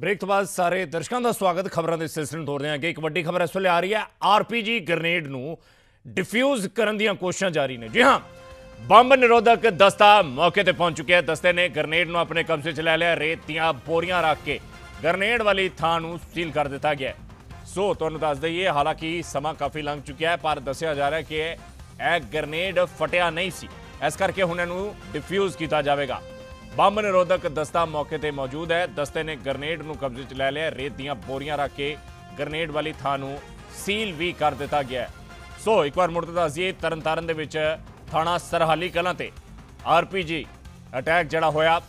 break ਤੋਂ ਬਾਅਦ ਸਾਰੇ ਦਰਸ਼ਕਾਂ ਦਾ ਸਵਾਗਤ ਖਬਰਾਂ ਦੇ ਸਿਲਸਿਲੇ ਨੂੰ ਤੋਰਦੇ ਹਾਂ ਕਿ ਇੱਕ ਵੱਡੀ ਖਬਰ ਇਸ ਵੇਲੇ ਆ ਰਹੀ ਹੈ ਆਰਪੀਜੀ ਗ੍ਰਨੇਡ ਨੂੰ ਡਿਫਿਊਜ਼ ਕਰਨ ਦੀਆਂ ਕੋਸ਼ਿਸ਼ਾਂ ਜਾਰੀ ਨੇ ਜੀ ਹਾਂ ਬੰਬ ਨਿਰੋਧਕ ਦਸਤਾ ਮੌਕੇ ਤੇ ਪਹੁੰਚ ਚੁੱਕਿਆ ਦਸਤੇ ਨੇ ਗ੍ਰਨੇਡ ਨੂੰ ਆਪਣੇ ਕਬਜ਼ੇ 'ਚ ਲੈ ਲਿਆ ਰੇਤੀਆਂ ਬੋਰੀਆਂ ਰੱਖ ਕੇ ਗ੍ਰਨੇਡ ਵਾਲੀ ਥਾਂ ਨੂੰ ਸੀਲ ਕਰ ਦਿੱਤਾ ਗਿਆ ਸੋ ਤੁਹਾਨੂੰ ਦੱਸ ਦਈਏ ਹਾਲਾਂਕਿ ਸਮਾਂ ਕਾਫੀ ਲੰਘ ਚੁੱਕਿਆ ਹੈ ਪਰ ਦੱਸਿਆ ਜਾ ਰਿਹਾ ਕਿ ਇਹ ਗ੍ਰਨੇਡ ਫਟਿਆ ਨਹੀਂ ਸੀ ਇਸ ਕਰਕੇ ਹੁਣ ਇਹਨੂੰ ਡਿਫਿਊਜ਼ ਕੀਤਾ ਜਾਵੇਗਾ ਬੰਬ ਨਿਰੋਧਕ ਦਸਤਾ ਮੌਕੇ ਤੇ ਮੌਜੂਦ ਹੈ ਦਸਤੇ ਨੇ ਗ੍ਰਨੇਡ ਨੂੰ ਕਬਜ਼ੇ 'ਚ ਲੈ ਲਿਆ ਰੇਤ ਦੀਆਂ ਬੋਰੀਆਂ ਰੱਖ ਕੇ ਗ੍ਰਨੇਡ ਵਾਲੀ ਥਾਂ ਨੂੰ ਸੀਲ ਵੀ ਕਰ ਦਿੱਤਾ ਗਿਆ ਸੋ ਇੱਕ ਵਾਰ ਮੁੜ ਤੋਂ ਦੱਸੀਏ ਤਰਨਤਾਰਨ ਦੇ ਵਿੱਚ ਥਾਣਾ ਸਰਹਾਲੀ ਕਲਾਂ ਤੇ ਆਰਪੀਜੀ ਅਟੈਕ ਜਿਹੜਾ ਹੋਇਆ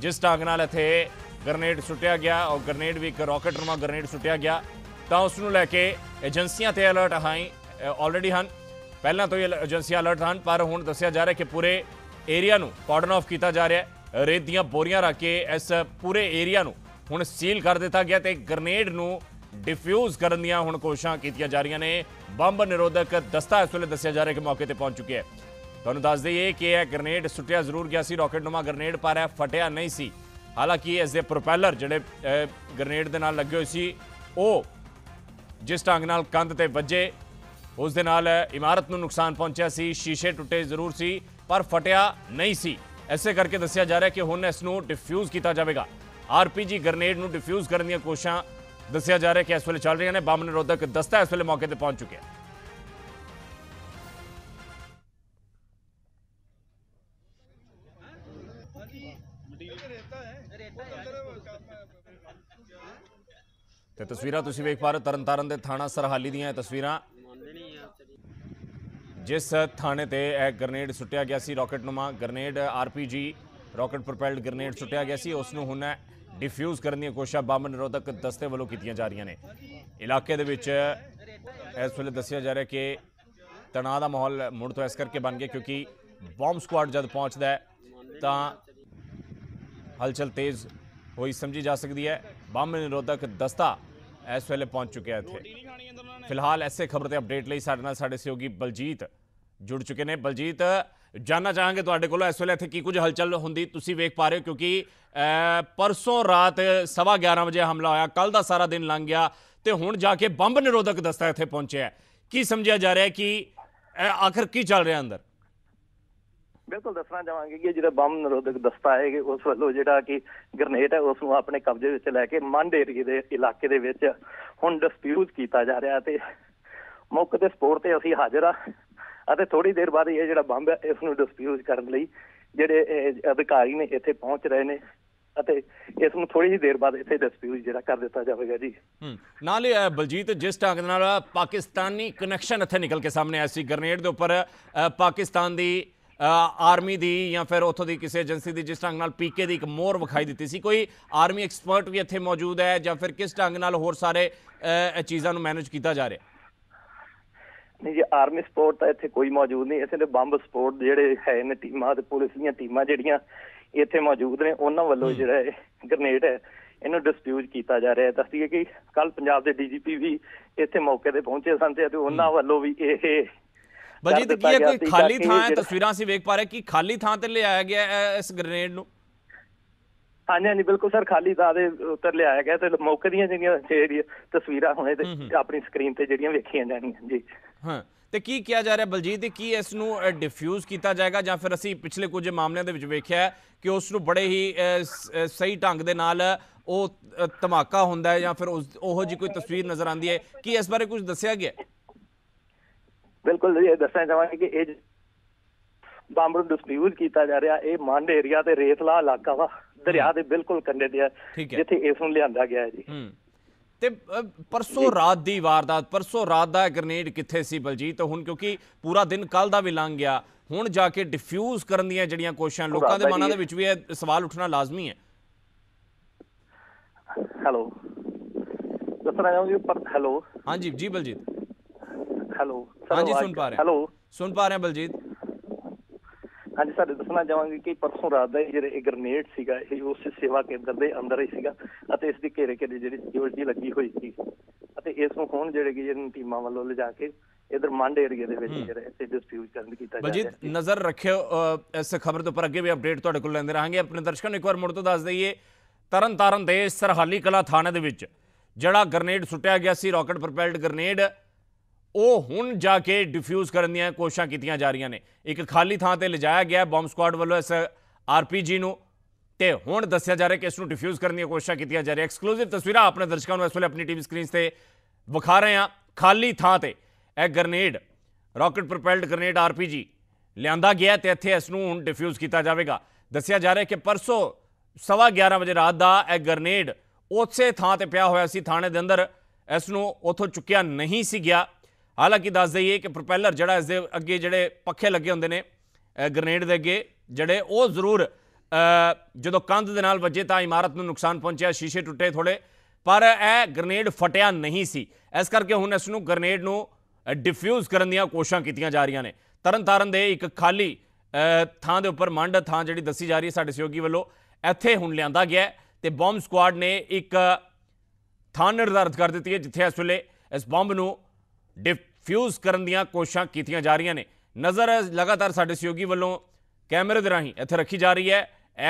ਜਿਸ ਢੰਗ ਨਾਲ ਇੱਥੇ ਗ੍ਰਨੇਡ ਸੁੱਟਿਆ ਗਿਆ ਔਰ ਗ੍ਰਨੇਡ ਵੀ ਇੱਕ ਰਾਕਟ ਰਮਾ ਗ੍ਰਨੇਡ ਸੁੱਟਿਆ ਗਿਆ ਤਾਂ ਉਸ ਨੂੰ ਲੈ ਕੇ ਏਜੰਸੀਆਂ ਤੇ ਅਲਰਟ ਹਾਈ ਆਲਰੇਡੀ ਹਨ ਪਹਿਲਾਂ ਤੋਂ ਹੀ ਏਜੰਸੀਆਂ ਅਲਰਟ ਹਨ ਪਰ ਹੁਣ ਦੱਸਿਆ ਜਾ ਰਿਹਾ ਕਿ ਪੂਰੇ ਏਰੀਆ ਨੂੰ ਕਾਰਡਨ ਆਫ ਕੀਤਾ ਜਾ ਰਿਹਾ ਹੈ ਰੇਤ ਦੀਆਂ ਬੋਰੀਆਂ ਰੱਖ ਕੇ ਇਸ ਪੂਰੇ ਏਰੀਆ ਨੂੰ ਹੁਣ ਸੀਲ ਕਰ ਦਿੱਤਾ ਗਿਆ ਤੇ ਗ੍ਰਨੇਡ ਨੂੰ ਡਿਫਿਊਜ਼ ਕਰਨ ਦੀਆਂ ਹੁਣ ਕੋਸ਼ਿਸ਼ਾਂ ਕੀਤੀਆਂ ਜਾ ਰਹੀਆਂ ਨੇ ਬੰਬ ਨਿਰੋਧਕ ਦਸਤਾ ਇਸ ਵੇਲੇ ਦੱਸਿਆ ਜਾ ਰਿਹਾ ਕਿ ਮੌਕੇ ਤੇ ਪਹੁੰਚ ਚੁੱਕਿਆ ਹੈ ਤੁਹਾਨੂੰ ਦੱਸ ਦਈਏ ਕਿ ਇਹ ਗ੍ਰਨੇਡ ਸੁੱਟਿਆ ਜ਼ਰੂਰ ਗਿਆ ਸੀ ਰਾਕਟ ਨੁਮਾ ਗ੍ਰਨੇਡ ਪਰ ਇਹ ਫਟਿਆ ਨਹੀਂ ਸੀ ਹਾਲਾਂਕਿ ਇਸ ਦੇ ਪ੍ਰੋਪੈਲਰ ਜਿਹੜੇ ਗ੍ਰਨੇਡ ਦੇ ਨਾਲ ਲੱਗੇ ਹੋਏ ਸੀ ਉਹ ਜਿਸ ਢੰਗ ਨਾਲ ਕੰਧ ਤੇ ਵੱਜੇ ਉਸ ਦੇ ਨਾਲ ਇਮਾਰਤ ਨੂੰ ਨੁਕਸਾਨ ਪਹੁੰਚਿਆ ਸੀ ਸ਼ੀਸ਼ੇ ਟੁੱਟੇ ਜ਼ਰੂਰ ਸੀ ਪਰ ਫਟਿਆ ਨਹੀਂ ਸੀ ਐਸੇ ਕਰਕੇ ਦੱਸਿਆ ਜਾ ਰਿਹਾ ਕਿ ਹੁਣ ਇਸ ਨੂੰ ਡਿਫਿਊਜ਼ ਕੀਤਾ ਜਾਵੇਗਾ ਆਰਪੀਜੀ ਗ੍ਰਨੇਡ ਨੂੰ ਡਿਫਿਊਜ਼ ਕਰਨ ਦੀਆਂ ਕੋਸ਼ਿਸ਼ਾਂ ਦੱਸਿਆ ਜਾ ਰਿਹਾ ਕਿ ਇਸ ਵੇਲੇ ਚੱਲ ਰਹੀਆਂ ਨੇ ਬੰਬ ਨਿਰੋਧਕ ਦਸਤਾ ਇਸ ਵੇਲੇ ਮੌਕੇ ਤੇ ਪਹੁੰਚ ਚੁੱਕਿਆ ਹੈ ਤੇ ਤਸਵੀਰਾਂ ਤੁਸੀਂ ਵੇਖ ਪਾ ਰਹੇ ਤਰਨਤਾਰਨ ਦੇ ਥਾਣਾ ਸਰਹਾਲੀ ਦੀਆਂ ਤਸਵੀਰਾਂ ਜਿਸ ਥਾਣੇ ਤੇ ਇਹ ਗ੍ਰਨੇਡ ਸੁੱਟਿਆ ਗਿਆ ਸੀ ਰਾਕਟ ਨੁਮਾ grenade RPG rocket propelled grenade ਸੁੱਟਿਆ ਗਿਆ ਸੀ ਉਸ ਨੂੰ ਹੁਣ ਡਿਫਿਊਜ਼ ਕਰਨ ਦੀਆਂ ਕੋਸ਼ਿਸ਼ਾਂ ਬੰਬ ਨਿਰੋਧਕ ਦਸਤੇ ਵੱਲੋਂ ਕੀਤੀਆਂ ਜਾ ਰਹੀਆਂ ਨੇ ਇਲਾਕੇ ਦੇ ਵਿੱਚ ਇਸ ਵੇਲੇ ਦੱਸਿਆ ਜਾ ਰਿਹਾ ਕਿ ਤਣਾਅ ਦਾ ਮਾਹੌਲ ਮੁੜ ਤੋਂ ਇਸ ਕਰਕੇ ਬਣ ਗਿਆ ਕਿਉਂਕਿ ਬੰਬ ਸਕੁਆਡ ਜਦ ਪਹੁੰਚਦਾ ਹੈ ਤਾਂ ਹਲਚਲ ਤੇਜ਼ ਹੋਈ ਸਮਝੀ ਜਾ ਸਕਦੀ ਹੈ ਬੰਬ ਨਿਰੋਧਕ ਦਸਤਾ ਇਸ ਵੇਲੇ ਪਹੁੰਚ ਚੁੱਕਿਆ ਇੱਥੇ ਫਿਲਹਾਲ ਐਸੇ ਖਬਰ ਤੇ ਅਪਡੇਟ ਲਈ ਸਾਡੇ ਨਾਲ ਸਾਡੇ ਸਹਿਯੋਗੀ ਬਲਜੀਤ ਜੁੜ ਚੁੱਕੇ ਨੇ ਬਲਜੀਤ ਜਾਨਣਾ ਚਾਹਾਂਗੇ ਤੁਹਾਡੇ ਕੋਲੋਂ ਇਸ ਵੇਲੇ ਇੱਥੇ ਕੀ ਕੁਝ ਹਲਚਲ ਹੁੰਦੀ ਤੁਸੀਂ ਵੇਖ ਪਾ ਰਹੇ ਹੋ ਕਿਉਂਕਿ ਪਰਸੋਂ ਰਾਤ 11:30 ਵਜੇ ਹਮਲਾ ਹੋਇਆ ਕੱਲ ਦਾ ਸਾਰਾ ਦਿਨ ਲੰਘ ਗਿਆ ਤੇ ਹੁਣ ਜਾ ਕੇ ਬੰਬ ਨਿਰੋਧਕ ਦਸਤਾ ਇੱਥੇ ਪਹੁੰਚਿਆ ਕੀ ਸਮਝਿਆ ਜਾ ਰਿਹਾ ਕਿ ਆਖਰ ਕੀ ਚੱਲ ਰਿਹਾ ਅੰਦਰ ਬਿਲਕੁਲ ਦੱਸਣਾ ਚਾਹਾਂਗੇ ਕਿ ਜਿਹੜਾ ਬੰਬ ਨਿਰੋਧਕ ਦਸਤਾ ਹੈ ਉਸ ਵੱਲੋਂ ਜਿਹੜਾ ਕਿ ਗ੍ਰਨੇਡ ਹੈ ਉਸ ਨੂੰ ਆਪਣੇ ਕਬਜ਼ੇ ਵਿੱਚ ਲੈ ਕੇ ਮੰਡ ਏਰੀਏ ਦੇ ਇਲਾਕੇ ਦੇ ਵਿੱਚ ਹੁਣ ਡਿਸਪਿਊਟ ਕੀਤਾ ਜਾ ਰਿਹਾ ਤੇ ਮੌਕੇ ਤੇ ਸਪੋਰਟ ਤੇ ਅਸੀਂ ਹਾਜ਼ਰ ਆ ਅਤੇ ਥੋੜੀ ਦੇਰ ਬਾਅਦ ਇਹ ਜਿਹੜਾ ਬੰਬ ਹੈ ਇਸ ਨੂੰ ਡਿਸਪਿਊਟ ਕਰਨ ਲਈ ਜਿਹੜੇ ਅਧਿਕਾਰੀ ਨੇ ਇੱਥੇ ਪਹੁੰਚ ਰਹੇ ਨੇ ਅਤੇ ਇਸ ਨੂੰ ਥੋੜੀ ਜਿਹੀ ਦੇਰ ਬਾਅਦ ਇੱਥੇ ਡਿਸਪਿਊਟ ਜਿਹੜਾ ਕਰ ਦਿੱਤਾ ਜਾਵੇਗਾ ਜੀ ਨਾਲੇ ਬਲਜੀਤ ਜਿਸ ਢੰਗ ਨਾਲ ਪਾਕਿਸਤਾਨੀ ਕਨੈਕਸ਼ਨ ਇੱਥੇ ਨਿਕਲ ਕੇ ਸਾਹਮਣੇ ਆਇਆ ਸੀ ਗ੍ਰਨੇਡ ਦੇ ਉੱਪਰ ਪਾਕਿਸਤਾਨ ਦੀ ਆਰਮੀ ਦੀ ਜਾਂ ਫਿਰ ਉਥੋਂ ਦੀ ਕਿਸੇ ਏਜੰਸੀ ਦੀ ਜਿਸ ਢੰਗ ਨਾਲ ਪੀਕੇ ਦੀ ਇੱਕ ਮੋਹਰ ਵਿਖਾਈ ਦਿੱਤੀ ਸੀ ਕੋਈ ਆਰਮੀ ਐਕਸਪਰਟ ਵੀ ਇੱਥੇ ਮੌਜੂਦ ਹੈ ਜਾਂ ਫਿਰ ਕਿਸ ਢੰਗ ਨਾਲ ਹੋਰ ਸਾਰੇ ਚੀਜ਼ਾਂ ਨੂੰ ਮੈਨੇਜ ਕੀਤਾ ਜਾ ਰਿਹਾ ਨਹੀਂ ਜੀ ਆਰਮੀ ਸਪੋਰਟ ਤਾਂ ਇੱਥੇ ਕੋਈ ਮੌਜੂਦ ਨਹੀਂ ਇੱਥੇ ਦੇ ਬੰਬ ਸਪੋਰਟ ਜਿਹੜੇ ਹੈ ਨੇ ਟੀਮਾਂ ਤੇ ਪੁਲਿਸ ਦੀਆਂ ਟੀਮਾਂ ਜਿਹੜੀਆਂ ਇੱਥੇ ਮੌਜੂਦ ਨੇ ਉਹਨਾਂ ਵੱਲੋਂ ਜਿਹੜਾ ਗ੍ਰਨੇਡ ਹੈ ਇਹਨੂੰ ਡਿਸਪਿਊਟ ਕੀਤਾ ਜਾ ਰਿਹਾ ਹੈ ਦੱਸਦੀ ਹੈ ਕਿ ਕੱਲ ਪੰਜਾਬ ਦੇ ਡੀਜੀਪੀ ਵੀ ਇੱਥੇ ਮੌਕੇ ਤੇ ਪਹੁੰਚੇ ਸਨ ਤੇ ਉਹਨਾਂ ਵੱਲੋਂ ਵੀ ਇਹ ਬਲਜੀਤ ਕੀ ਹੈ ਕੋਈ ਖਾਲੀ ਥਾਂ ਹੈ ਤਸਵੀਰਾਂ ਅਸੀਂ ਵੇਖ ਪਾ ਰਹੇ ਕਿ ਖਾਲੀ ਥਾਂ ਤੇ ਲਿਆਇਆ ਗਿਆ ਇਸ ਗ੍ਰੇਨੇਡ ਨੂੰ ਹਾਂ ਜੀ ਬਿਲਕੁਲ ਸਰ ਖਾਲੀ ਥਾਂ ਦੇ ਉੱਤਰ ਲਿਆਇਆ ਗਿਆ ਤੇ ਮੌਕੇ ਦੀਆਂ ਜਿਹੜੀਆਂ ਜਿਹੜੀਆਂ ਤਸਵੀਰਾਂ ਹੁਣੇ ਤੇ ਆਪਣੀ ਸਕਰੀਨ ਤੇ ਜਿਹੜੀਆਂ ਵੇਖੀਆਂ ਜਾਣੀਆਂ ਜੀ ਹਾਂ ਤੇ ਕੀ ਕਿਹਾ ਜਾ ਰਿਹਾ ਬਲਜੀਤ ਕੀ ਇਸ ਨੂੰ ਡਿਫਿਊਜ਼ ਕੀਤਾ ਜਾਏਗਾ ਜਾਂ ਫਿਰ ਅਸੀਂ ਪਿਛਲੇ ਕੁਝ ਮਾਮਲਿਆਂ ਦੇ ਵਿੱਚ ਵੇਖਿਆ ਕਿ ਉਸ ਨੂੰ ਬੜੇ ਹੀ ਸਹੀ ਢੰਗ ਦੇ ਨਾਲ ਉਹ ਧਮਾਕਾ ਹੁੰਦਾ ਹੈ ਜਾਂ ਫਿਰ ਉਹੋ ਜੀ ਕੋਈ ਤਸਵੀਰ ਨਜ਼ਰ ਆਉਂਦੀ ਹੈ ਕੀ ਇਸ ਬਾਰੇ ਕੁਝ ਦੱਸਿਆ ਗਿਆ ਹੈ ਬਿਲਕੁਲ ਇਹ ਦੱਸਣਾ ਚਾਹਾਂਗੇ ਕਿ ਇਹ ਬੰਬ ਨੂੰ ਡਿਸਪਿਊਟ ਕੀਤਾ ਜਾ ਰਿਹਾ ਇਹ ਮਾਂਡੇ ਏਰੀਆ ਤੇ ਰੇਤਲਾ ਇਲਾਕਾ ਵਾ ਦਰਿਆ ਦੇ ਬਿਲਕੁਲ ਕੰਢੇ ਤੇ ਜਿੱਥੇ ਇਸ ਨੂੰ ਲਿਆਂਦਾ ਗਿਆ ਹੈ ਜੀ ਤੇ ਪਰਸੋਂ ਰਾਤ ਦੀ ਵਾਰਦਾਤ ਪਰਸੋਂ ਰਾਤ ਦਾ ਗ੍ਰਨੇਡ ਕਿੱਥੇ ਸੀ ਬਲਜੀਤ ਹੁਣ ਕਿਉਂਕਿ ਪੂਰਾ ਦਿਨ ਕੱਲ ਦਾ ਵੀ ਲੰਘ ਗਿਆ ਹੁਣ ਜਾ ਕੇ ਡਿਫਿਊਜ਼ ਕਰਨ ਦੀਆਂ ਜਿਹੜੀਆਂ ਕੋਸ਼ਿਸ਼ਾਂ ਲੋਕਾਂ ਦੇ ਮਨਾਂ ਦੇ ਵਿੱਚ ਵੀ ਇਹ ਸਵਾਲ ਉੱਠਣਾ ਲਾਜ਼ਮੀ ਹੈ ਹੈਲੋ ਦੱਸਣਾ ਚਾਹੁੰਦੀ ਪਰ ਹੈਲੋ ਹਾਂਜੀ ਜੀ ਬਲਜੀਤ ਹੈਲੋ ਹਾਂਜੀ ਸੁਣ ਪਾ ਰਹੇ ਹੈਲੋ ਸੁਣ ਪਾ ਰਹੇ ਬਲਜੀਤ ਹਾਂਜੀ ਸਰ ਦੱਸਣਾ ਚਾਹਾਂਗੇ ਕਿ ਪਰਸੋਂ ਰਾਤ ਦਾ ਜਿਹੜਾ ਗ੍ਰਨੇਡ ਸੀਗਾ ਇਹ ਉਸ ਸੇਵਾ ਕੇਂਦਰ ਦੇ ਅੰਦਰ ਹੀ ਸੀਗਾ ਅਤੇ ਇਸ ਦੀ ਘੇਰੇ ਘੇਰੇ ਜਿਹੜੀ ਸਿਕਿਉਰਿਟੀ ਲੱਗੀ ਹੋਈ ਸੀ ਅਤੇ ਇਸ ਨੂੰ ਹੁਣ ਜਿਹੜੇ ਕਿ ਜਿਹੜੀਆਂ ਟੀਮਾਂ ਵੱਲੋਂ ਲਿਜਾ ਕੇ ਇਧਰ ਮੰਡ ਏਰੀਆ ਦੇ ਵਿੱਚ ਜਿਹੜੇ ਇੱਥੇ ਡਿਸਪਿਊਟ ਕਰਨ ਕੀਤਾ ਜਾ ਰਿਹਾ ਹੈ ਬਲਜੀਤ ਨਜ਼ਰ ਰੱਖਿਓ ਇਸ ਖਬਰ ਤੋਂ ਪਰ ਅੱਗੇ ਵੀ ਅਪਡੇਟ ਤੁਹਾਡੇ ਕੋਲ ਲੈਂਦੇ ਰਹਾਂਗੇ ਆਪਣੇ ਦਰਸ਼ਕਾਂ ਨੂੰ ਇੱਕ ਵਾਰ ਮੁੜ ਤੋਂ ਦੱਸ ਦਈਏ ਤਰਨਤਾਰਨ ਦੇ ਸਰਹਾਲੀ ਕਲਾ ਥਾਣੇ ਦੇ ਵਿੱਚ ਜਿਹੜਾ ਗ੍ਰਨੇਡ ਸੁੱਟਿਆ ਗਿਆ ਸੀ ਰਾਕਟ ਪ੍ਰੋਪੈਲਡ ਗ੍ਰਨੇਡ ਉਹ ਹੁਣ ਜਾ ਕੇ ਡਿਫਿਊਜ਼ ਕਰਨ ਦੀਆਂ ਕੋਸ਼ਿਸ਼ਾਂ ਕੀਤੀਆਂ ਜਾ ਰਹੀਆਂ ਨੇ ਇੱਕ ਖਾਲੀ ਥਾਂ ਤੇ ਲਿਜਾਇਆ ਗਿਆ ਬੰਬ ਸਕਵਾਡ ਵੱਲੋਂ ਇਸ ਆਰਪੀਜੀ ਨੂੰ ਤੇ ਹੁਣ ਦੱਸਿਆ ਜਾ ਰਿਹਾ ਕਿ ਇਸ ਨੂੰ ਡਿਫਿਊਜ਼ ਕਰਨ ਦੀਆਂ ਕੋਸ਼ਿਸ਼ਾਂ ਕੀਤੀਆਂ ਜਾ ਰਹੀਆਂ ਐਕਸਕਲੂਸਿਵ ਤਸਵੀਰਾਂ ਆਪਣੇ ਦਰਸ਼ਕਾਂ ਨੂੰ ਇਸ ਵੇਲੇ ਆਪਣੀ ਟੀਵੀ ਸਕਰੀਨਸ ਤੇ ਵਿਖਾ ਰਹੇ ਹਾਂ ਖਾਲੀ ਥਾਂ ਤੇ ਇਹ grenade rocket propelled grenade RPG ਲਿਆਂਦਾ ਗਿਆ ਤੇ ਇੱਥੇ ਇਸ ਨੂੰ ਹੁਣ ਡਿਫਿਊਜ਼ ਕੀਤਾ ਜਾਵੇਗਾ ਦੱਸਿਆ ਜਾ ਰਿਹਾ ਕਿ ਪਰਸੋਂ 11:30 ਵਜੇ ਰਾਤ ਦਾ ਇਹ ਗ੍ਰਨੇਡ ਉਸੇ ਥਾਂ ਤੇ ਪਿਆ ਹੋਇਆ ਸੀ ਥਾਣੇ ਦੇ ਅੰਦਰ ਇਸ ਨੂੰ ਉਥੋਂ ਚੁੱਕਿਆ ਨਹੀਂ ਸੀ ਗਿਆ ਹਾਲਾਂਕਿ ਦੱਸ ਦਈਏ ਕਿ ਪ੍ਰੋਪੈਲਰ ਜਿਹੜਾ ਇਸ ਦੇ ਅੱਗੇ ਜਿਹੜੇ ਪੱਖੇ ਲੱਗੇ ਹੁੰਦੇ ਨੇ ਗ੍ਰੇਨੇਡ ਦੇ ਅੱਗੇ ਜਿਹੜੇ ਉਹ ਜ਼ਰੂਰ ਜਦੋਂ ਕੰਧ ਦੇ ਨਾਲ ਵੱਜੇ ਤਾਂ ਇਮਾਰਤ ਨੂੰ ਨੁਕਸਾਨ ਪਹੁੰਚਿਆ ਸ਼ੀਸ਼ੇ ਟੁੱਟੇ ਥੋੜੇ ਪਰ ਇਹ ਗ੍ਰੇਨੇਡ ਫਟਿਆ ਨਹੀਂ ਸੀ ਇਸ ਕਰਕੇ ਹੁਣ ਇਸ ਨੂੰ ਗ੍ਰੇਨੇਡ ਨੂੰ ਡਿਫਿਊਜ਼ ਕਰਨ ਦੀਆਂ ਕੋਸ਼ਿਸ਼ਾਂ ਕੀਤੀਆਂ ਜਾ ਰਹੀਆਂ ਨੇ ਤਰਨਤਾਰਨ ਦੇ ਇੱਕ ਖਾਲੀ ਥਾਂ ਦੇ ਉੱਪਰ ਮੰਡ ਥਾਂ ਜਿਹੜੀ ਦੱਸੀ ਜਾ ਰਹੀ ਹੈ ਸਾਡੇ ਸਹਿਯੋਗੀ ਵੱਲੋਂ ਇੱਥੇ ਹੁਣ ਲਿਆਂਦਾ ਗਿਆ ਤੇ ਬੰਬ ਸਕੁਆਡ ਨੇ ਇੱਕ ਥਾਂ ਨਿਰਧਾਰਤ ਕਰ ਦਿੱਤੀ ਹੈ ਜਿੱਥੇ ਇਸ ਵੇਲੇ ਇਸ ਬੰਬ ਨੂੰ ਡਿਫਿਊਜ਼ ਕਰਨ ਦੀਆਂ ਕੋਸ਼ਿਸ਼ਾਂ ਕੀਤੀਆਂ ਜਾ ਰਹੀਆਂ ਨੇ ਨਜ਼ਰ ਲਗਾਤਾਰ ਸਾਡੇ ਸਹਿਯੋਗੀ ਵੱਲੋਂ ਕੈਮਰੇ ਦੇ ਰਾਹੀਂ ਇੱਥੇ ਰੱਖੀ ਜਾ ਰਹੀ ਹੈ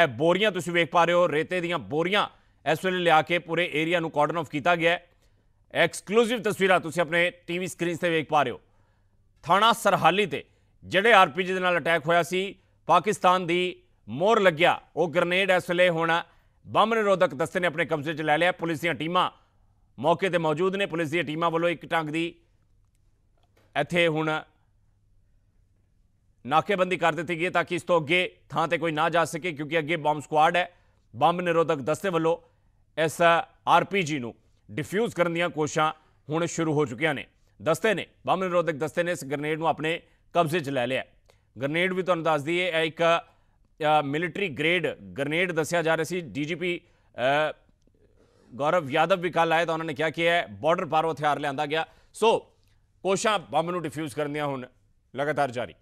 ਇਹ ਬੋਰੀਆਂ ਤੁਸੀਂ ਵੇਖ ਪਾ ਰਹੇ ਹੋ ਰੇਤੇ ਦੀਆਂ ਬੋਰੀਆਂ ਇਸ ਵੇਲੇ ਲਿਆ ਕੇ ਪੂਰੇ ਏਰੀਆ ਨੂੰ ਕਾਰਡਨ ਆਫ ਕੀਤਾ ਗਿਆ ਹੈ ਐਕਸਕਲੂਸਿਵ ਤਸਵੀਰਾਂ ਤੁਸੀਂ ਆਪਣੇ ਟੀਵੀ ਸਕਰੀਨਸ ਤੇ ਵੇਖ ਪਾ ਰਹੇ ਹੋ ਥਾਣਾ ਸਰਹਾਲੀ ਤੇ ਜਿਹੜੇ ਆਰਪੀਜੀ ਦੇ ਨਾਲ ਅਟੈਕ ਹੋਇਆ ਸੀ ਪਾਕਿਸਤਾਨ ਦੀ ਮੋਰ ਲੱਗਿਆ ਉਹ ਗ੍ਰਨੇਡ ਇਸ ਵੇਲੇ ਹੁਣ ਬੰਬ ਨਿਰੋਧਕ ਦਸਤੇ ਨੇ ਆਪਣੇ ਕਬਜ਼ੇ 'ਚ ਲੈ ਲਿਆ ਪੁਲਿਸ ਦੀਆਂ ਟੀਮਾਂ ਮੌਕੇ ਤੇ ਮੌਜੂਦ ਨੇ ਪੁਲਿਸ ਦੀਆਂ ਟੀਮਾਂ ਵੱਲੋਂ ਇੱਕ ਟੰਗ ਦੀ ਇੱਥੇ ਹੁਣ ਨਾਕੇਬੰਦੀ ਕਰ ਦਿੱਤੀ ਗਈ ਤਾਂ ਕਿ ਇਸ ਤੋਂ ਅੱਗੇ ਥਾਂ ਤੇ ਕੋਈ ਨਾ ਜਾ ਸਕੇ ਕਿਉਂਕਿ ਅੱਗੇ ਬੰਬ ਸਕੁਆਡ ਹੈ ਬੰਬ ਨਿਰੋਧਕ ਦਸਤੇ ਵੱਲੋਂ ਇਸ ਆਰਪੀਜੀ ਨੂੰ ਡਿਫਿਊਜ਼ ਕਰਨ ਦੀਆਂ ਕੋਸ਼ਿਸ਼ਾਂ ਹੁਣ ਸ਼ੁਰੂ ਹੋ ਚੁੱਕੀਆਂ ਨੇ ਦਸਤੇ ਨੇ ਬੰਬ ਨਿਰੋਧਕ ਦਸਤੇ ਨੇ ਇਸ ਗ੍ਰਨੇਡ ਨੂੰ ਆਪਣੇ ਕਬਜ਼ੇ 'ਚ ਲੈ ਲਿਆ ਗ੍ਰਨੇਡ ਵੀ ਤੁਹਾਨੂੰ ਦੱਸ ਦਈਏ ਇਹ ਇੱਕ ਮਿਲਟਰੀ ਗ੍ਰੇਡ ਗ੍ਰਨੇਡ ਦੱਸਿਆ ਜਾ ਰਿਹਾ ਸੀ ਡੀਜੀਪੀ ਗੌਰਵ ਯਾਦਵ ਵੀ ਕੱਲ ਆਏ ਤਾਂ ਉਹਨਾਂ ਨੇ ਕਿਹਾ ਕਿ ਇਹ ਬਾਰਡਰ ਪਾਰੋਂ ਹਥਿਆਰ ਲਿਆਂਦਾ ਗਿਆ ਸੋ ਕੋਸ਼ਾਂ ਬੰਬ ਨੂੰ ਡਿਫਿਊਜ਼ ਕਰਨੀਆਂ ਹੁਣ ਲਗਾਤਾਰ ਜਾਰੀ